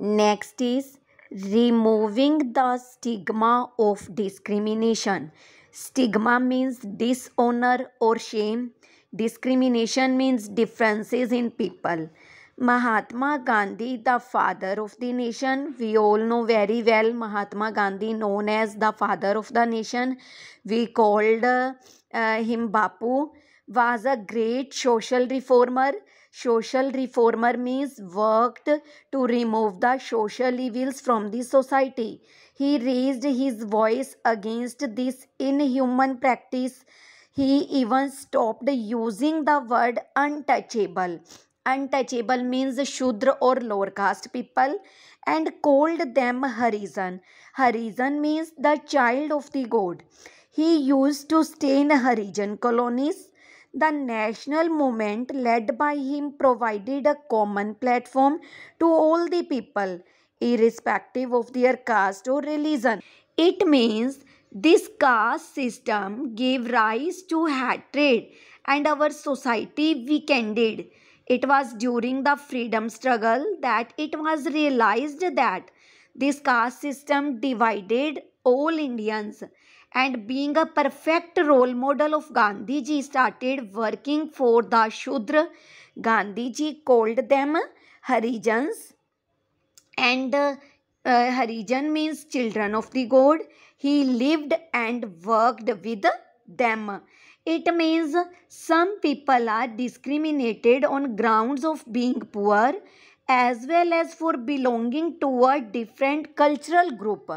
Next is removing the stigma of discrimination. Stigma means dishonor or shame. Discrimination means differences in people. Mahatma Gandhi, the father of the nation, we all know very well Mahatma Gandhi, known as the father of the nation. We called uh, uh, him Bapu was a great social reformer. Social reformer means worked to remove the social evils from the society. He raised his voice against this inhuman practice. He even stopped using the word untouchable. Untouchable means Shudra or lower caste people and called them Harizan. Harizan means the child of the god. He used to stay in Harijan colonies the national movement led by him provided a common platform to all the people, irrespective of their caste or religion. It means this caste system gave rise to hatred and our society weakened. It was during the freedom struggle that it was realized that this caste system divided all Indians and being a perfect role model of Gandhiji started working for the Shudra. Gandhiji called them Harijans and uh, uh, Harijan means children of the god. He lived and worked with them. It means some people are discriminated on grounds of being poor as well as for belonging to a different cultural group.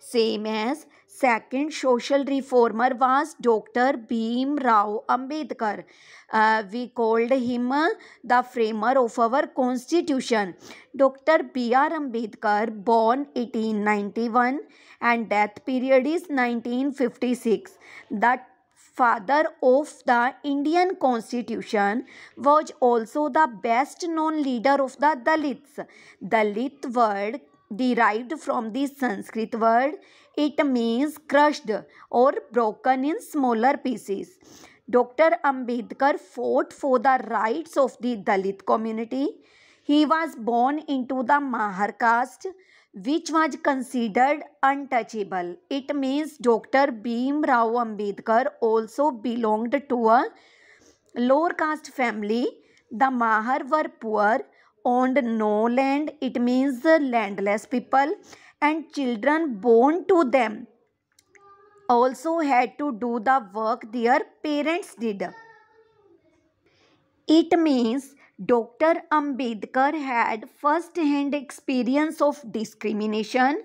Same as second social reformer was Dr. Bhim Rao Ambedkar. Uh, we called him uh, the framer of our constitution. Dr. B.R. Ambedkar born 1891 and death period is 1956. That father of the Indian constitution was also the best known leader of the Dalits. Dalit word derived from the Sanskrit word. It means crushed or broken in smaller pieces. Dr. Ambedkar fought for the rights of the Dalit community. He was born into the Mahar caste, which was considered untouchable. It means Dr. Bhim Rao Ambedkar also belonged to a lower caste family. The Mahar were poor owned no land, it means landless people, and children born to them also had to do the work their parents did. It means Dr. Ambedkar had first hand experience of discrimination.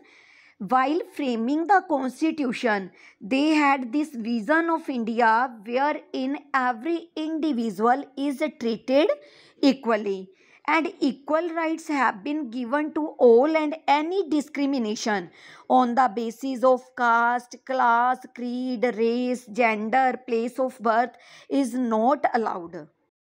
While framing the constitution, they had this vision of India where in every individual is treated equally and equal rights have been given to all and any discrimination on the basis of caste, class, creed, race, gender, place of birth is not allowed.